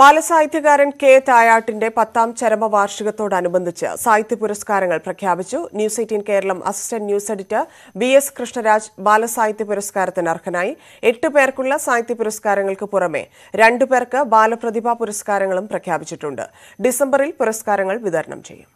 ബാലസാഹിത്യകാരൻ K തായാട്ടിന്റെ പത്താം ചരമവാർഷികത്തോടനുബന്ധിച്ച് സാഹിത്യ പുരസ്കാരങ്ങൾ പ്രഖ്യാപിച്ചു news eighteen Keralam assistant news editor B S Krishnaraj ബാലസാഹിത്യ പുരസ്കാരത്തിന് അർഹനായി എട്ട് പേർക്കുള്ള സാഹിത്യ പുരസ്കാരങ്ങൾക്ക് പുറമെ രണ്ടുപേർക്ക് ബാലപ്രതിഭാ പുരസ്കാരങ്ങളും പ്രഖ്യാപിച്ചിട്ടുണ്ട് ഡിസംബറിൽ പുരസ്കാരങ്ങൾ വിതരണം ചെയ്യും